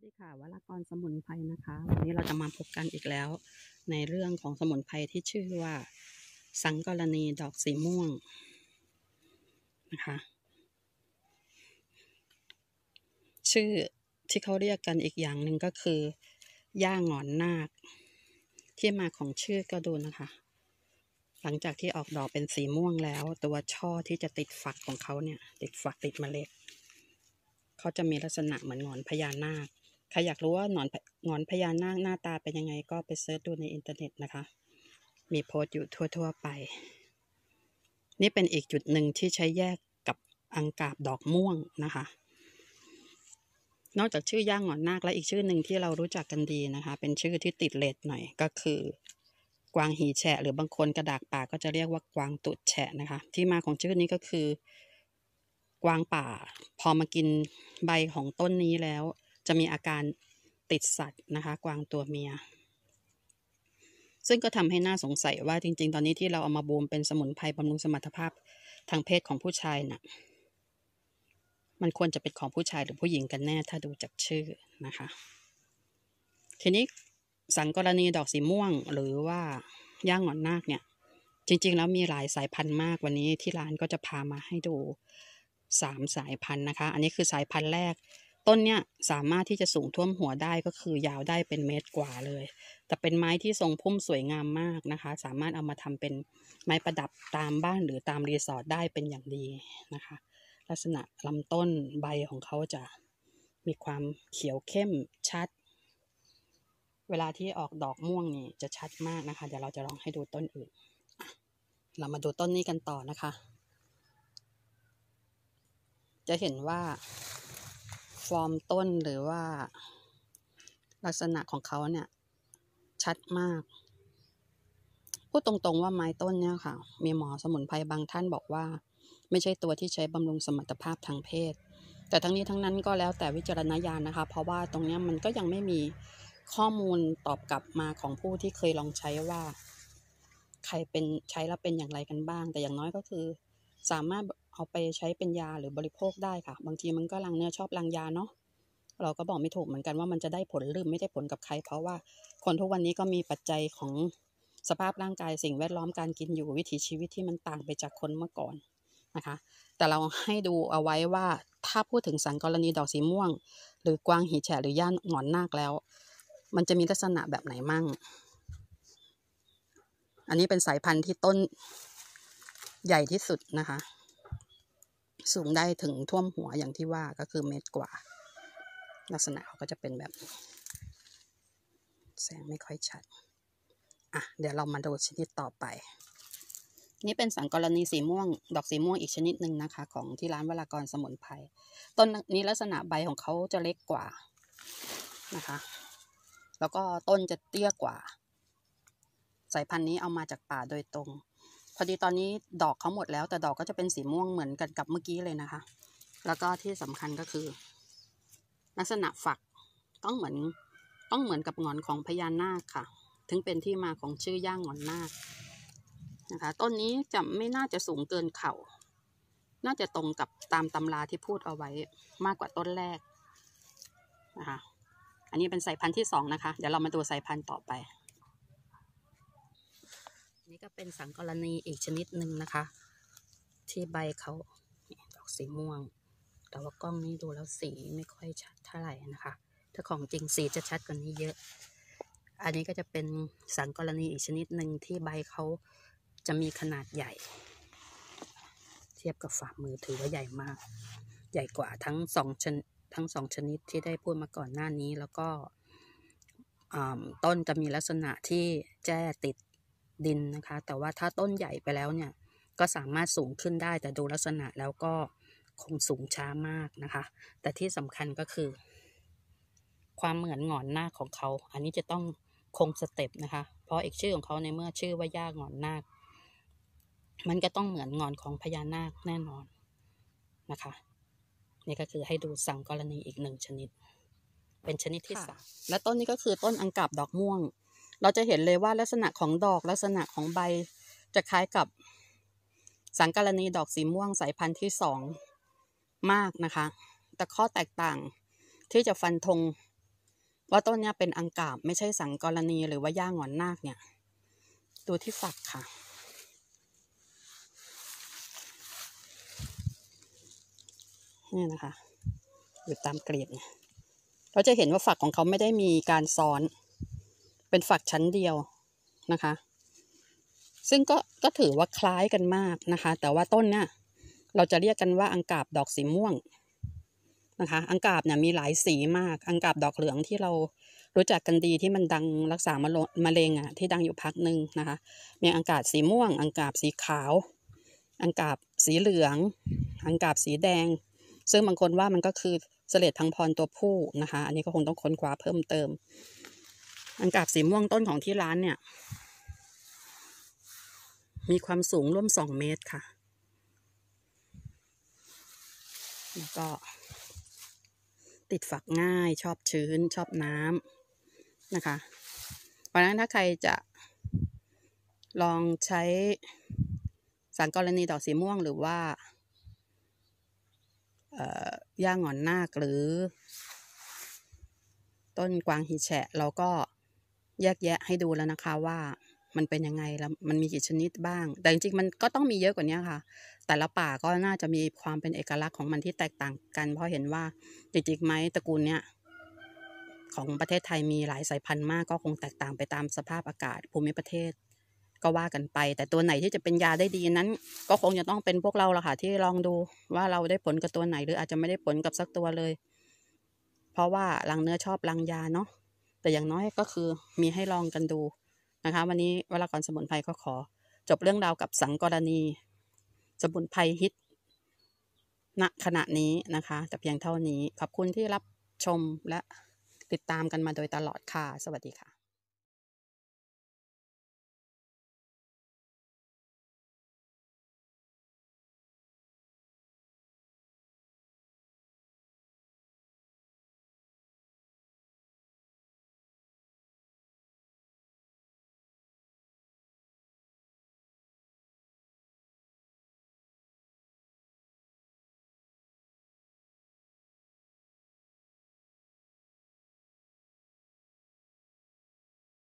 สดีค่ะวรากรสมุนไพรนะคะ วันนี้เราจะมาพบกันอีกแล้ว ในเรื่องของสมุนไพรที่ชื่อว่า สังกรณีดอกสีม่วงนะคะ ชื่อที่เขาเรียกกันอีกอย่างหนึ่งก็คือย่างหงอนนาค ที่มาของชื่อก็ดูนะคะ หลังจากที่ออกดอกเป็นสีม่วงแล้ว ตัวช่อที่จะติดฝักของเขาเนี่ยติดฝักติดเมล็ดเขาจะมีลักษณะเหมือนงอนพญานาคใครอยากรู้ว่าหนอนหนอนพญานาคหน้าตาเป็นยังไงก็ไปเซิร์ชดูในอินเทอร์เน็ตนะคะ มีโพสต์อยู่ทั่วๆไป นี่เป็นอีกจุดหนึ่งที่ใช้แยกกับอังกาบดอกม่วงนะคะ นอกจากชื่อย่างหนอนนาคและอีกชื่อหนึ่งที่เรารู้จักกันดีนะคะ เป็นชื่อที่ติดเลดหน่อยก็คือ กวางหีแฉะหรือบางคนกระดากป่าก็จะเรียกว่ากวางตุดแฉะนะคะ ที่มาของชื่อนี้ก็คือ กวางป่าพอมากินใบของต้นนี้แล้วจะมีอาการติดสัตว์นะคะ กวางตัวเมีย ซึ่งก็ทำให้น่าสงสัยว่าจริง ๆ ตอนนี้ที่เราเอามาบูมเป็นสมุนไพรบำรุงสมรรถภาพทางเพศของผู้ชายนะ่ะมันควรจะเป็นของผู้ชายหรือผู้หญิงกันแน่ ถ้าดูจากชื่อนะคะ ทีนี้สังกรณีดอกสีม่วงหรือว่าย่างหงอนนาคเนี่ย จริง ๆ แล้วมีหลายสายพันธุ์มากวันนี้ที่ร้านก็จะพามาให้ดูสามสายพันธุ์นะคะ อันนี้คือสายพันธุ์แรกต้นเนี้ยสามารถที่จะสูงท่วมหัวได้ก็คือยาวได้เป็นเมตรกว่าเลย แต่เป็นไม้ที่ทรงพุ่มสวยงามมากนะคะ สามารถเอามาทำเป็นไม้ประดับตามบ้านหรือตามรีสอร์ทได้เป็นอย่างดีนะคะ ลักษณะลำต้นใบของเขาจะมีความเขียวเข้มชัด เวลาที่ออกดอกม่วงนี่จะชัดมากนะคะ เดี๋ยวเราจะลองให้ดูต้นอื่น เรามาดูต้นนี้กันต่อนะคะ จะเห็นว่าฟอร์มต้นหรือว่าลักษณะของเขาเนี่ยชัดมาก พูดตรงๆว่าไม้ต้นเนี่ยค่ะ มีหมอสมุนไพรบางท่านบอกว่าไม่ใช่ตัวที่ใช้บำรุงสมรรถภาพทางเพศ แต่ทั้งนี้ทั้งนั้นก็แล้วแต่วิจารณญาณนะคะ เพราะว่าตรงนี้มันก็ยังไม่มีข้อมูลตอบกลับมาของผู้ที่เคยลองใช้ว่าใครเป็นใช้แล้วเป็นอย่างไรกันบ้างแต่อย่างน้อยก็คือสามารถเอาไปใช้เป็นยาหรือบริโภคได้ค่ะ บางทีมันก็ลังเนื้อชอบลังยาเนาะ เราก็บอกไม่ถูกเหมือนกันว่ามันจะได้ผลหรือไม่ได้ผลกับใครเพราะว่าคนทุกวันนี้ก็มีปัจจัยของสภาพร่างกายสิ่งแวดล้อมการกินอยู่วิถีชีวิตที่มันต่างไปจากคนเมื่อก่อนนะคะ แต่เราให้ดูเอาไว้ว่าถ้าพูดถึงสัรกรณีดอกสีม่วง หรือกวางหีแฉหรือย่านหงอนนาคแล้ว มันจะมีลักษณะแบบไหนมั่ง อันนี้เป็นสายพันธุ์ที่ต้นใหญ่ที่สุดนะคะสูงได้ถึงท่วมหัวอย่างที่ว่าก็คือเมตรกว่า ลักษณะเขาก็จะเป็นแบบ แสงไม่ค่อยชัดอ่ะเดี๋ยวเรามาดูชนิดต่อไปนี่เป็นสังกรณีสีม่วงดอกสีม่วงอีกชนิดหนึ่งนะคะ ของที่ร้านวลากรสมุนไพรต้นนี้ลักษณะใบของเขาจะเล็กกว่านะคะ แล้วก็ต้นจะเตี้ยกว่าสายพันธุ์นี้เอามาจากป่าโดยตรงพอดีตอนนี้ดอกเขาหมดแล้วแต่ดอกก็จะเป็นสีม่วงเหมือนกันกับเมื่อกี้เลยนะคะ แล้วก็ที่สำคัญก็คือ ลักษณะฝักต้องเหมือนต้องเหมือนกับงอนของพญานาคค่ะ ถึงเป็นที่มาของชื่อย่างงอนนาคนะคะต้นนี้จะไม่น่าจะสูงเกินเข่า น่าจะตรงกับตามตำราที่พูดเอาไว้มากกว่าต้นแรกนะคะอันนี้เป็นสายพันธุ์ที่สองนะคะ เดี๋ยวเรามาดูสายพันธุ์ต่อไปี้ก็เป็นสังกรณีอีกชนิดหนึ่งนะคะ ที่ใบเขาดอกสีม่วง แต่ว่ากล้องนี้ดูแล้วสีไม่ค่อยชัดเท่าไหร่นะคะ ถ้าของจริงสีจะชัดกว่านี้เยอะ อันนี้ก็จะเป็นสังกรณีอีกชนิดหนึ่งที่ใบเขาจะมีขนาดใหญ่ เทียบกับฝ่ามือถือว่าใหญ่มาก ใหญ่กว่าทั้งสองชนทั้งสองชนิดที่ได้พูดมาก่อนหน้านี้แล้วก็ต้นจะมีลักษณะที่แจ้ติดดินนะคะแต่ว่าถ้าต้นใหญ่ไปแล้วเนี่ยก็สามารถสูงขึ้นได้ แต่ดูลักษณะแล้วก็คงสูงช้ามากนะคะ แต่ที่สำคัญก็คือ ความเหมือนงอนหน้าของเขาอันนี้จะต้องคงสเต็ปนะคะ เพราะเอกชื่อของเขาในเมื่อชื่อว่าย่ากงอนนาคมันก็ต้องเหมือนงอนของพญานาคแน่นอนนะคะ นี่ก็คือให้ดูสังกรณีอีกหนึ่งชนิด เป็นชนิดที่สามและต้นนี้ก็คือต้นอังกับดอกม่วงเราจะเห็นเลยว่าลักษณะของดอกลักษณะของใบจะคล้ายกับสังกรณี ดอกสีม่วง สายพันธุ์ที่สองมากนะคะ แต่ข้อแตกต่างที่จะฟันธงว่าต้นนี้เป็นอังกาบ ไม่ใช่สังกรณีหรือว่าย่างหงอนนาคเนี่ยดูที่ฝักค่ะนี่นะคะอยู่ตามเกลียดเนี่ยเราจะเห็นว่าฝักของเขาไม่ได้มีการซ้อนเป็นฝักชั้นเดียวนะคะ ซึ่งก็ก็ถือว่าคล้ายกันมากนะคะ แต่ว่าต้นเนี่ยเราจะเรียกกันว่าอังกาบดอกสีม่วงนะคะ อังกาบเนี่ยมีหลายสีมาก อังกาบดอกเหลืองที่เรารู้จักกันดีที่มันดังรักษามะมะเร็งอ่ะที่ดังอยู่พักหนึ่งนะคะ มีอังกาบสีม่วง อังกาบสีขาว อังกาบสีเหลือง อังกาบสีแดง ซึ่งบางคนว่ามันก็คือเสลดพังพรตัวผู้นะคะ อันนี้ก็คงต้องค้นคว้าเพิ่มเติมอังกาบสีม่วงต้นของที่ร้านเนี่ย มีความสูงร่วมสองเมตรค่ะ แล้วก็ ติดฝักง่าย ชอบชื้น ชอบน้ำนะคะเพราะนั้นถ้าใครจะ ลองใช้สารกรณีดอกสีม่วงหรือว่าย่างหงอนนาคหรือ ต้นกวางฮิแฉะ เราก็แยกแยะให้ดูแล้วนะคะว่ามันเป็นยังไงแล้วมันมีกี่ชนิดบ้างแต่จริงๆมันก็ต้องมีเยอะกว่านี้ค่ะ แต่ละป่าก็น่าจะมีความเป็นเอกลักษณ์ของมันที่แตกต่างกันเพราะเห็นว่าจริงๆไหมตระกูลเนี้ยของประเทศไทยมีหลายสายพันธุ์มาก ก็คงแตกต่างไปตามสภาพอากาศ ภูมิประเทศ ก็ว่ากันไป แต่ตัวไหนที่จะเป็นยาได้ดีนั้น ก็คงจะต้องเป็นพวกเราละค่ะที่ลองดูว่าเราได้ผลกับตัวไหนหรืออาจจะไม่ได้ผลกับสักตัวเลย เพราะว่ารังเนื้อชอบรังยาเนาะแต่อย่างน้อยก็คือมีให้ลองกันดูนะคะวันนี้วลากรสมุนไพรก็ขอ จบเรื่องราวกับสังกรณี สมุนไพรฮิตณขณะนี้นะคะแต่เพียงเท่านี้ ขอบคุณที่รับชมและติดตามกันมาโดยตลอดค่ะ สวัสดีค่ะ